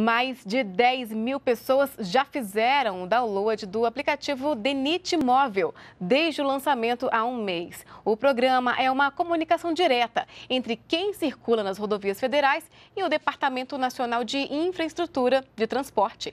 Mais de 10 mil pessoas já fizeram o download do aplicativo Denit Móvel desde o lançamento há um mês. O programa é uma comunicação direta entre quem circula nas rodovias federais e o Departamento Nacional de Infraestrutura de Transporte.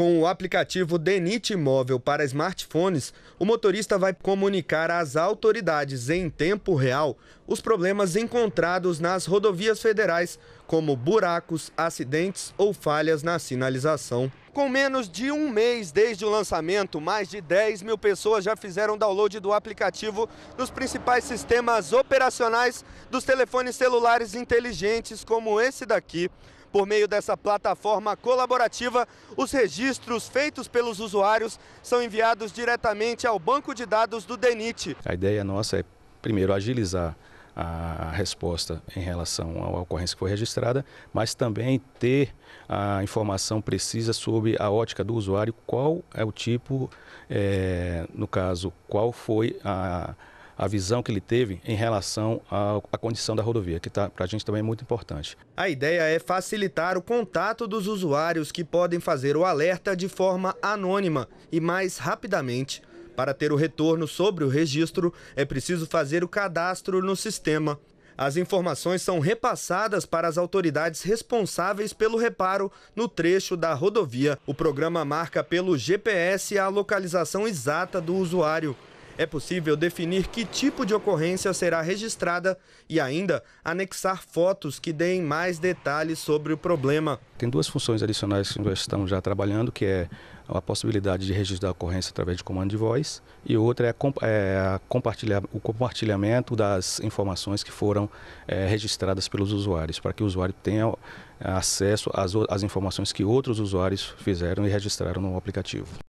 Com o aplicativo Denit Móvel para smartphones, o motorista vai comunicar às autoridades em tempo real os problemas encontrados nas rodovias federais, como buracos, acidentes ou falhas na sinalização. Com menos de um mês desde o lançamento, mais de 10 mil pessoas já fizeram download do aplicativo nos principais sistemas operacionais dos telefones celulares inteligentes, como esse daqui. Por meio dessa plataforma colaborativa, os registros feitos pelos usuários são enviados diretamente ao banco de dados do DENIT. A ideia nossa é, primeiro, agilizar a resposta em relação à ocorrência que foi registrada, mas também ter a informação precisa sobre a ótica do usuário, qual é o tipo, é, no caso, qual foi a a visão que ele teve em relação à condição da rodovia, que tá, para a gente também é muito importante. A ideia é facilitar o contato dos usuários que podem fazer o alerta de forma anônima e mais rapidamente. Para ter o retorno sobre o registro, é preciso fazer o cadastro no sistema. As informações são repassadas para as autoridades responsáveis pelo reparo no trecho da rodovia. O programa marca pelo GPS a localização exata do usuário. É possível definir que tipo de ocorrência será registrada e ainda anexar fotos que deem mais detalhes sobre o problema. Tem duas funções adicionais que nós estamos já trabalhando, que é a possibilidade de registrar a ocorrência através de comando de voz e outra é, é a compartilhar, o compartilhamento das informações que foram é, registradas pelos usuários, para que o usuário tenha acesso às, às informações que outros usuários fizeram e registraram no aplicativo.